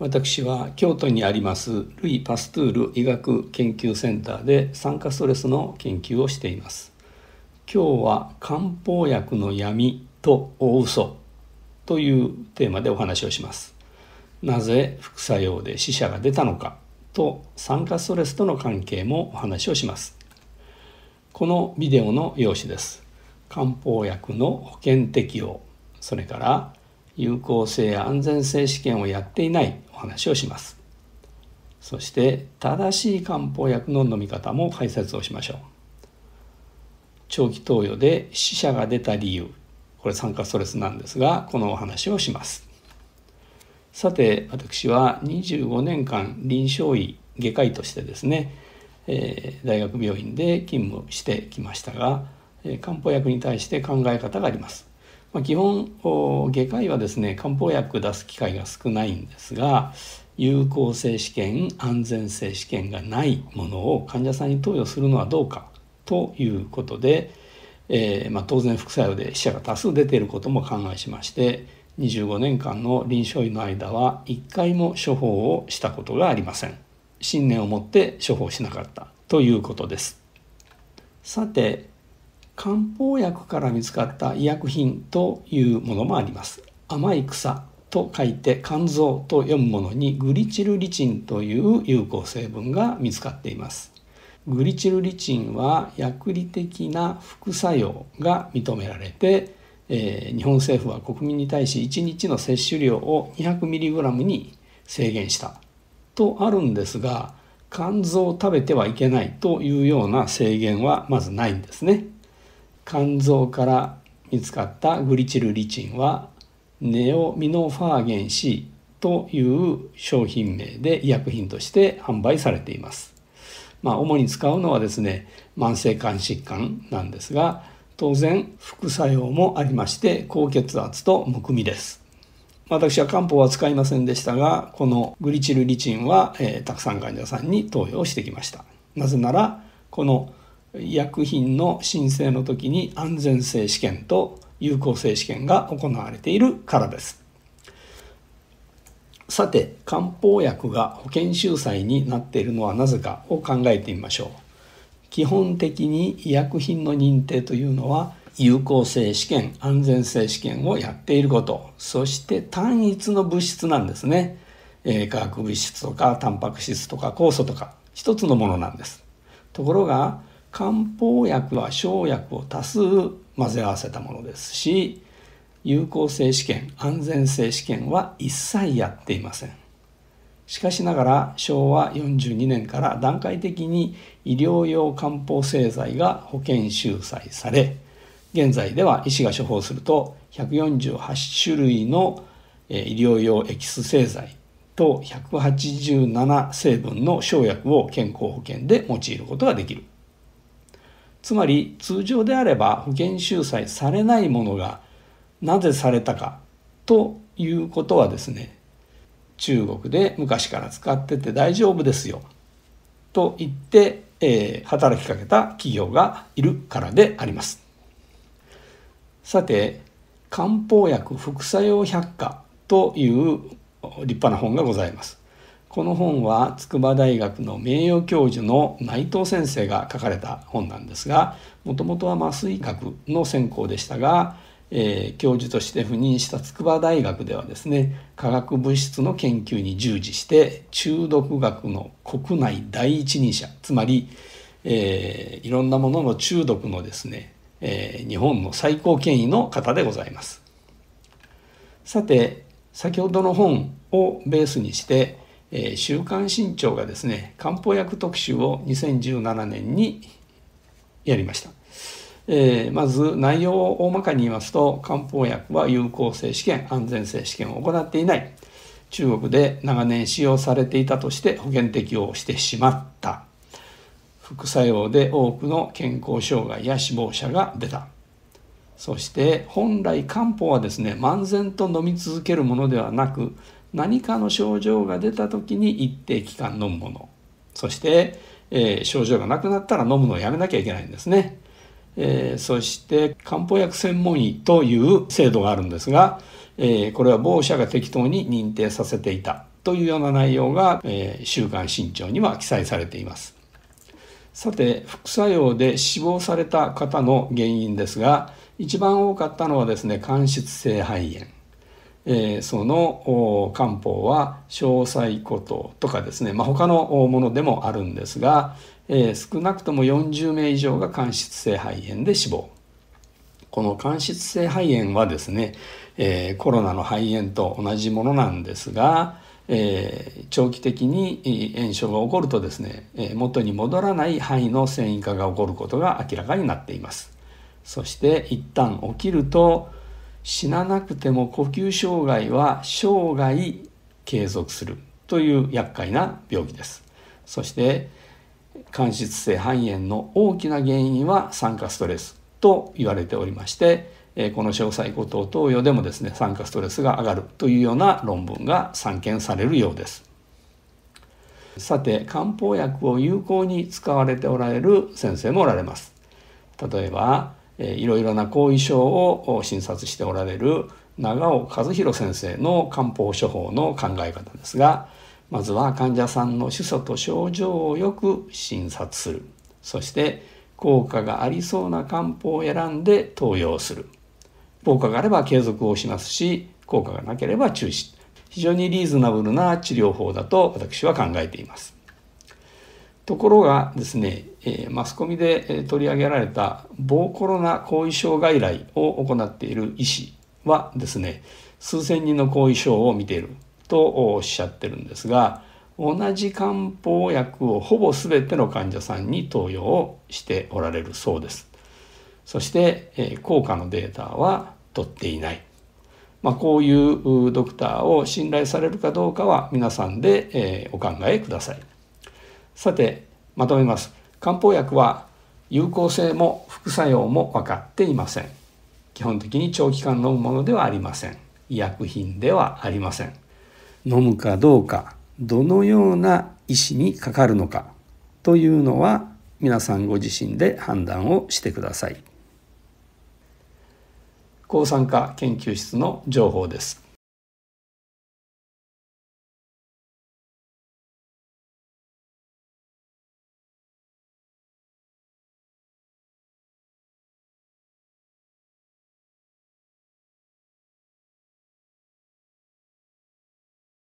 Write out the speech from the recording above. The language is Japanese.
私は京都にありますルイ・パストゥール医学研究センターで酸化ストレスの研究をしています今日は漢方薬の闇と大嘘というテーマでお話をしますなぜ副作用で死者が出たのかと酸化ストレスとの関係もお話をしますこのビデオの用紙です漢方薬の保険適用それから有効性や安全性試験をやっていないお話をしますそして正しい漢方薬の飲み方も解説をしましょう長期投与で死者が出た理由これ酸化ストレスなんですがこのお話をしますさて私は25年間臨床医外科医としてですね、えー、大学病院で勤務してきましたが、えー、漢方薬に対して考え方がありますまあ、基本外科医はですね漢方薬出す機会が少ないんですが有効性試験安全性試験がないものを患者さんに投与するのはどうかということで、えー、まあ、当然副作用で死者が多数出ていることも考えしまして25年間の臨床医の間は1回も処方をしたことがありません信念を持って処方しなかったということですさて漢方薬から見つかった医薬品というものもあります。甘い草と書いて肝臓と読むものにグリチルリチンという有効成分が見つかっています。グリチルリチンは薬理的な副作用が認められて、えー、日本政府は国民に対し1日の摂取量を 200mg に制限したとあるんですが肝臓を食べてはいけないというような制限はまずないんですね。肝臓から見つかったグリチルリチンはネオミノファーゲン C という商品名で医薬品として販売されています。まあ、主に使うのはですね慢性肝疾患なんですが当然副作用もありまして高血圧とむくみです。私は漢方は使いませんでしたがこのグリチルリチンは、えー、たくさん患者さんに投与してきました。なぜならこの薬品の申請の時に安全性試験と有効性試験が行われているからですさて漢方薬が保険収載になっているのはなぜかを考えてみましょう基本的に医薬品の認定というのは有効性試験安全性試験をやっていることそして単一の物質なんですね、え化学物質とかタンパク質とか酵素とか一つのものなんですところが漢方薬は生薬を多数混ぜ合わせたものですし有効性試験安全性試験は一切やっていませんしかしながら昭和42年から段階的に医療用漢方製剤が保険収載され現在では医師が処方すると148種類の医療用エキス製剤と187成分の生薬を健康保険で用いることができるつまり通常であれば保険収載されないものがなぜされたかということはですね中国で昔から使ってて大丈夫ですよと言って、えー、働きかけた企業がいるからであります。さて漢方薬副作用百科という立派な本がございます。この本は筑波大学の名誉教授の内藤先生が書かれた本なんですがもともとは麻酔学の専攻でしたが、えー、教授として赴任した筑波大学ではですね化学物質の研究に従事して中毒学の国内第一人者つまり、えー、いろんなものの中毒のですね、えー、日本の最高権威の方でございます。さて先ほどの本をベースにしてえー、週刊新潮がですね漢方薬特集を2017年にやりました、えー、まず内容を大まかに言いますと漢方薬は有効性試験安全性試験を行っていない中国で長年使用されていたとして保険適用してしまった副作用で多くの健康障害や死亡者が出たそして本来漢方はですね漫然と飲み続けるものではなく何かの症状が出た時に一定期間飲むものそして、えー、症状がなくなったら飲むのをやめなきゃいけないんですね、えー、そして漢方薬専門医という制度があるんですが、えー、これは某社が適当に認定させていたというような内容が、え週刊新潮には記載されていますさて副作用で死亡された方の原因ですが一番多かったのはですね間質性肺炎えー、その漢方は詳細古糖とかですね、まあ、他のものでもあるんですが、えー、少なくとも40名以上が間質性肺炎で死亡この間質性肺炎はですね、えー、コロナの肺炎と同じものなんですが、えー、長期的に炎症が起こるとですね、え元に戻らない肺の線維化が起こることが明らかになっていますそして一旦起きると死ななくても呼吸障害は生涯継続するという厄介な病気です。そして間質性肺炎の大きな原因は酸化ストレスと言われておりまして、この詳細こと投与でもですね酸化ストレスが上がるというような論文が散見されるようです。さて漢方薬を有効に使われておられる先生もおられます。例えばいろいろな後遺症を診察しておられる長尾和弘先生の漢方処方の考え方ですがまずは患者さんの主訴と症状をよく診察するそして効果がありそうな漢方を選んで投与する効果があれば継続をしますし効果がなければ中止非常にリーズナブルな治療法だと私は考えていますところがですね、えマスコミで取り上げられた某コロナ後遺症外来を行っている医師はですね数千人の後遺症を見ているとおっしゃってるんですが同じ漢方薬をほぼ全ての患者さんに投与をしておられるそうです。そして、え効果のデータは取っていない。まあ、こういうドクターを信頼されるかどうかは皆さんで、えお考えください。さて、まとめます。漢方薬は有効性も副作用も分かっていません。基本的に長期間飲むものではありません。医薬品ではありません。飲むかどうか、どのような医師にかかるのかというのは皆さんご自身で判断をしてください。抗酸化研究室の情報です。